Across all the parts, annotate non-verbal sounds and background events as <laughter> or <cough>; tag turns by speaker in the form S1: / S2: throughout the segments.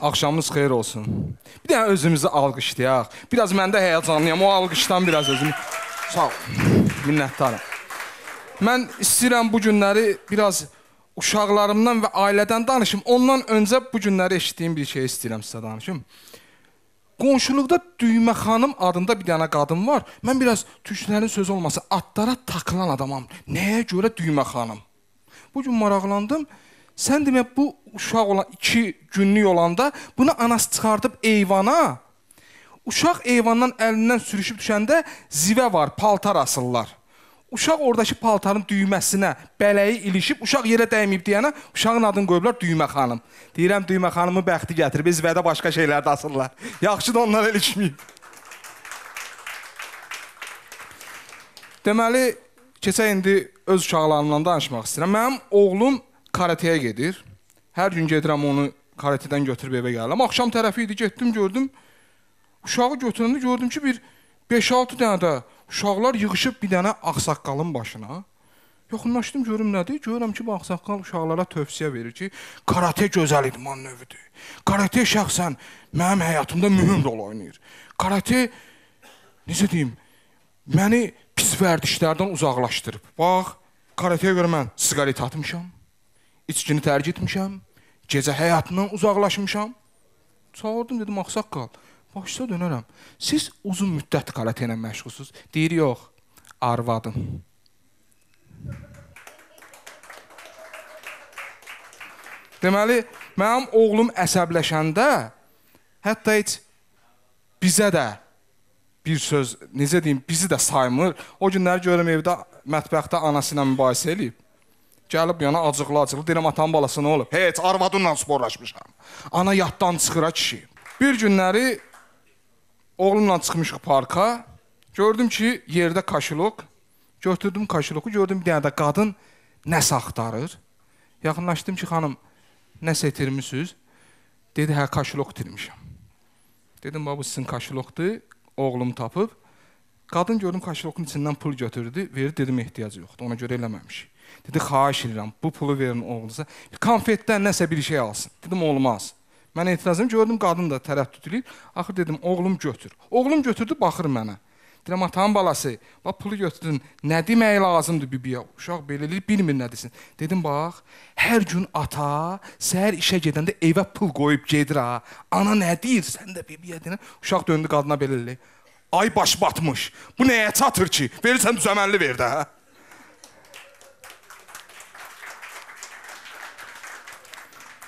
S1: Axşamınız xeyir olsun. Bir dənə özümüzü alqışlayaq. Biraz məndə həyəcanlıyam. O alqışdan biraz özümü sağ ol. Minnətdaram. Mən istəyirəm bu günləri biraz uşaqlarımdan və ailədən danışım. Ondan öncə bu günləri eşitdiyim bir şey istəyirəm sizə danışım. Qonşuluqda Düymə xanım adında bir dənə qadın var. Mən biraz türklərin sözü olmasa atlara takılan adamam. Nəyə görə Düymə xanım? Bu gün maraqlandım. Sən demə bu uşaq olan 2 günlük olanda bunu anası çıxardıb eyvana. Uşaq eyvandan əlindən sürüşüb düşəndə zivə var, paltar asırlar. Uşaq ordakı paltarın düyməsinə bələyi ilişib, uşaq yerə dəyməyib deyənə uşağın adını qoyublar Düymə xanım. Deyirəm Düymə xanımın bəxti gətirib, zivədə başqa şeylər də asırlar. Yaxşı da onlar ilişməyib. Deməli, keçək indi öz uşaqlarımla danışmaq istəyirəm. Mənim oğlum karatəyə gedir. Hər gün gedirəm onu karatədən götürüb evə gəlirəm. Axşam tərəfi idi, getdim gördüm. Uşağı götürəndə gördüm ki, bir 5-6 dənə də uşaqlar yığışıb bir dənə ağsaqqalın başına. Yaxınlaşdım görüm nədir? Görürəm ki, bu ağsaqqal uşaqlara tövsiyə verir ki, karate gözəl idman növüdür. Karate şəxsən mənim həyatımda mühüm rol oynayır. Karate necə deyim, məni pis vərdişlərdən uzaqlaşdırıb. Bax, karateyə görə mən siqaret atmışam içkini tərk etmişəm, gecə həyatından uzaqlaşmışam. Çağırdım dedim ağsaqqal, başa dönərəm. Siz uzun müddət karate ilə məşğulsunuz. Deyir yox, arvadım. Deməli, mənim oğlum əsəbləşəndə hətta heç bizə də bir söz, necə deyim, bizi də saymır. O günləri görürəm evdə mətbəxdə anası ilə mübahisə eləyib. Gəlib yana acıqlı-acıqlı deyirəm atanın balası nə olub? Heç arvadınla sporlaşmışam. Ana yaddan çıxır ha kişi. Bir günləri oğlumla çıxmışıq parka. Gördüm ki, yerdə kaşılok. Götürdüm kaşıloku, gördüm bir dənə də qadın nəsə axtarır. Yaxınlaşdım ki, xanım, nəsə itirmisiniz? Dedi, hə, kaşılok itirmişəm. Dedim, bax bu sizin kaşılokdur, oğlum tapıb. Qadın gördüm kaşılokun içindən pul götürdü, verdi, dedim ehtiyac yoxdur. Ona görə eləməmişik. Dedi, xahiş edirəm, bu pulu verin oğlunuza. Konfetdən nəsə bir şey alsın. Dedim, olmaz. Mən etirazım gördüm, qadın da tərəddüd eləyir. Axır dedim, oğlum götür. Oğlum götürdü, baxır mənə. Deyirəm, atanın balası, bax pulu götürün. Nə demək lazımdır bibiyə? Uşaq belə eləyir, bilmir nə desin. Dedim, bax, hər gün ata səhər işə gedəndə evə pul qoyub gedir ha. Ana nə deyir? Sən də bibiyə deyən. Uşaq döndü qadına belə eləyir. Ay baş batmış. Bu nəyə çatır ki? Verirsən düzəməlli ver də. Hə?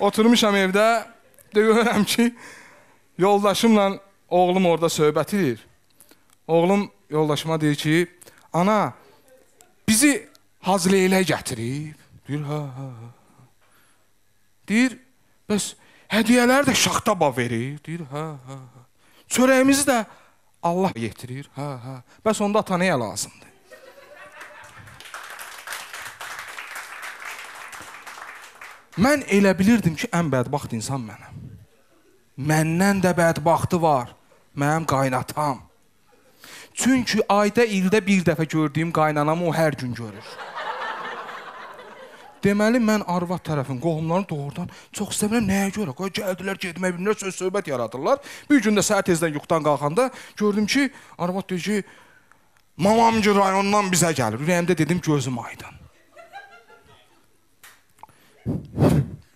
S1: Oturmuşam evdə, deyirəm ki, yoldaşımla oğlum orada söhbət edir. Oğlum yoldaşıma deyir ki, ana, bizi Hacı Leylə gətirib. Deyir, ha, ha, ha. Deyir, bəs hədiyələr də Şaxtaba verir. Deyir, ha, ha, ha. Çörəyimizi də Allah yetirir. Ha, ha. Bəs onda ata nəyə lazımdır? Mən elə bilirdim ki, ən bədbaxt insan mənəm. Məndən də bədbaxtı var. Mənim qaynatam. Çünki ayda, ildə bir dəfə gördüyüm qaynanamı o hər gün görür. Deməli mən arvad tərəfin qohumlarını doğrudan çox istə bilmirəm nəyə görə. Qoy gəldilər, getmək bilmirlər, söz söhbət yaradırlar. Bir gün də səhər tezdən yuxudan qalxanda gördüm ki, arvad deyir ki, mamam ki rayondan bizə gəlir. Ürəyimdə dedim gözüm aydın.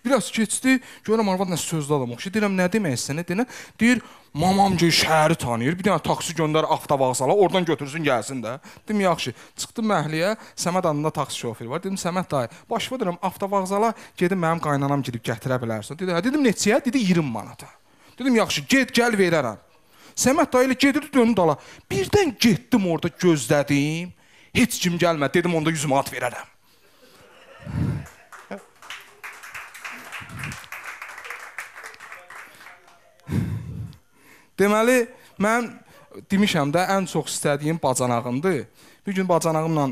S1: Biraz keçdi, görürəm arvad nə sözlü adam oxşayır. Deyirəm nə demək istəyirsən? Deyir, deyir, mamam ki şəhəri tanıyır. Bir dənə taksi göndər avtovağzala, oradan götürsün gəlsin də. Dedim yaxşı. Çıxdım məhəlləyə, Səməd adında taksi şoförü var. Dedim Səməd dayı, başa deyirəm avtovağzala gedib mənim qaynanam gedib gətirə bilərsən. Dedi, hə dedim neçəyə? Dedi 20 manata. Dedim yaxşı, get gəl verərəm. Səməd dayı ilə gedirdi dönüm dala. Birdən getdim orada gözlədim. Heç kim gəlmədi. Dedim onda 100 manat verərəm. Deməli, mən demişəm də, ən çox istədiyim bacanağımdır. Bir gün bacanağımla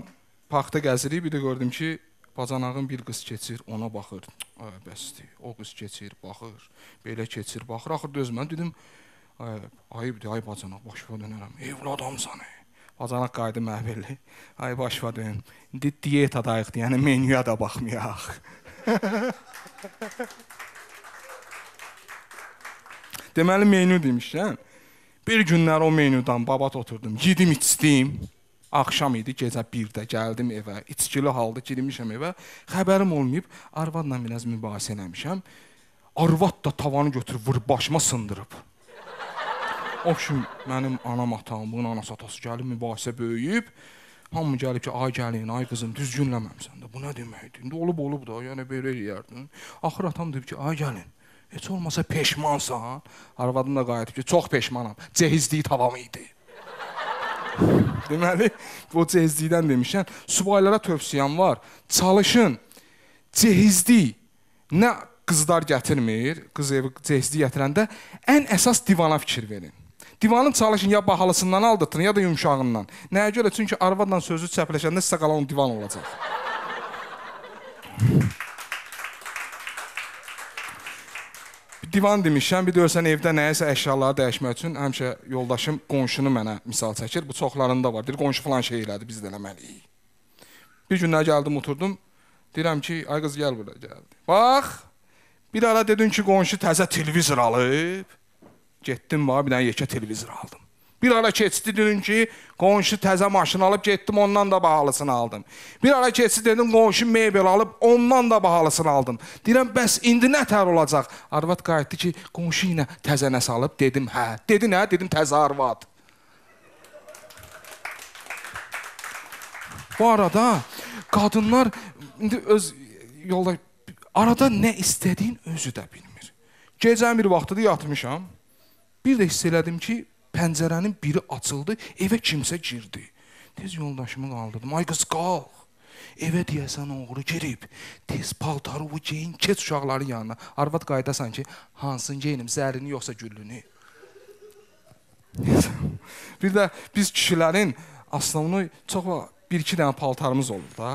S1: parkda gəzirik, bir də gördüm ki, bacanağın bir qız keçir, ona baxır. Ay, bəsdir, o qız keçir, baxır, belə keçir, baxır. Axır dözmən, dedim, ay, ayıbdir, ay bacanaq, başıma dönərəm, evli adamsan, ey. Bacanaq qaydı məhvilli. Ay başıma dönüm. İndi diyetadayıq, yəni menyuya da baxmayaq. <laughs> Deməli menu demişəm. Bir günlər o menudan babat oturdum. Yedim, içdim. Axşam idi, gecə 1-də gəldim evə. İçkili halda girmişəm evə. Xəbərim olmayıb, arvadla biraz mübahisə eləmişəm. Arvad da tavanı götürüb vurub başıma sındırıb. O ki mənim anam, atam, bunun anası, atası gəlib mübahisə böyüyüb. Hamı gəlib ki, ay gəlin, ay qızım, düzgünləməmsən də. Bu nə deməkdir? İndi olub olub da, yəni belə eləyərdin. Axır atam deyib ki, ay gəlin. Heç olmasa peşmansan. Arvadım da qayıtdı ki, çox peşmanam. Cehizliyi tavam idi. <laughs> Deməli, o cehizlikdən demişəm. Subaylara tövsiyəm var. Çalışın. Cehizlik nə qızlar gətirmir, qız evi cehizlik gətirəndə ən əsas divana fikir verin. Divanın çalışın ya bahalısından aldatın, ya da yumşağından. Nəyə görə? Çünki arvadla sözü çəpləşəndə sizə qalan divan olacaq. divan demişəm, bir də görsən evdə nəyəsə əşyaları dəyişmək üçün həmişə yoldaşım qonşunu mənə misal çəkir. Bu çoxlarında var. Deyir qonşu falan şey elədi, biz də eləməliyik. Bir gün nə gəldim, oturdum. Deyirəm ki, ay qız gəl bura gəl. Bax, bir ara dedin ki, qonşu təzə televizor alıb. Getdim bax, bir dənə yekə televizor aldım. Bir ara keçdi dedim ki, qonşu təzə maşın alıb, getdim ondan da bahalısını aldım. Bir ara keçdi dedim qonşu mebel alıb, ondan da bahalısını aldım. Deyirəm bəs indi nə tər olacaq? Arvad qayıtdı ki, qonşu yenə təzə nəsə alıb, dedim hə. Dedi nə? Dedim təzə arvad. Bu arada qadınlar indi öz yolda arada nə istədiyin özü də bilmir. Gecənin bir vaxtıdır yatmışam. Bir də hiss elədim ki, pəncərənin biri açıldı, evə kimsə girdi. Tez yoldaşımı qaldırdım. Ay qız qalx. Evə deyəsən oğru girib. Tez paltarı bu geyin, keç uşaqların yanına. Arvad qaydasan ki, hansın geyinim, zərini yoxsa güllünü. <laughs> bir də biz kişilərin aslında çox bir-iki dənə paltarımız olur da.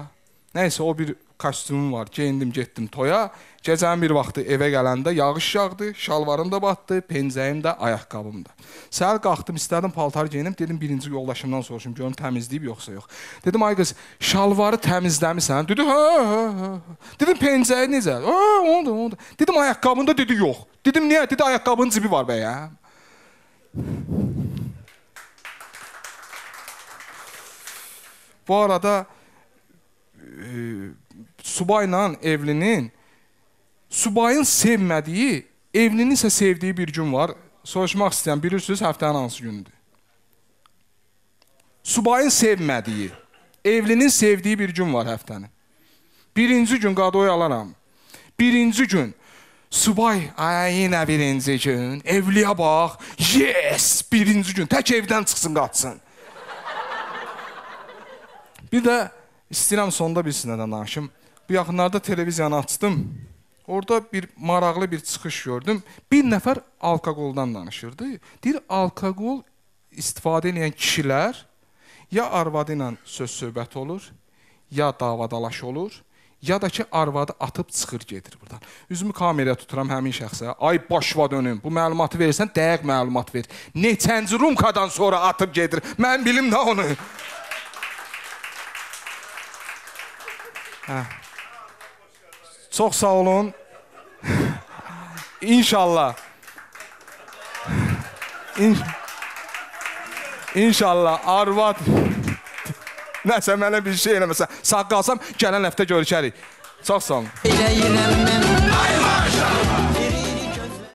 S1: Nəysə o bir kostyumum var, geyindim, getdim toya. Gecənin bir vaxtı evə gələndə yağış yağdı, şalvarım da batdı, pencəyim də, ayaqqabım da. Səhər qalxdım, istədim paltarı geyinim, dedim birinci yoldaşımdan soruşum, görüm təmizləyib yoxsa yox. Dedim ay qız, şalvarı təmizləmisən? Dedi, hə, hə, hə. hə. Dedim pencəyi necə? Hə, onu da, onu da. Dedim ayaqqabında dedi yox. Dedim niyə? Dedi ayaqqabının cibi var bəyəm. Bu arada subayla evlinin subayın sevmədiyi, evlinin isə sevdiyi bir gün var. Soruşmaq istəyirəm, bilirsiniz həftənin hansı günüdür? Subayın sevmədiyi, evlinin sevdiyi bir gün var həftənin. Birinci gün qadoy alaram. Birinci gün Subay, ay yenə birinci gün. Evliyə bax. Yes, birinci gün tək evdən çıxsın, qaçsın. bir də istəyirəm sonda bir sizlə danışım bu yaxınlarda televiziyanı açdım. Orada bir maraqlı bir çıxış gördüm. Bir nəfər alkoqoldan danışırdı. Deyir alkoqol istifadə edən kişilər ya arvadı ilə söz söhbət olur, ya davadalaş olur, ya da ki arvadı atıb çıxır gedir burdan. Üzümü kameraya tuturam həmin şəxsə. Ay başva dönüm. Bu məlumatı versən, dəqiq məlumat ver. Neçənci rumkadan sonra atıb gedir? Mən bilim də onu. Hə. Çox sağ olun. İnşallah. İn İnşallah arvad nəsə mənə bir şey eləməsə, sağ qalsam gələn həftə görüşərik. Çox sağ olun. Elə yinəm mən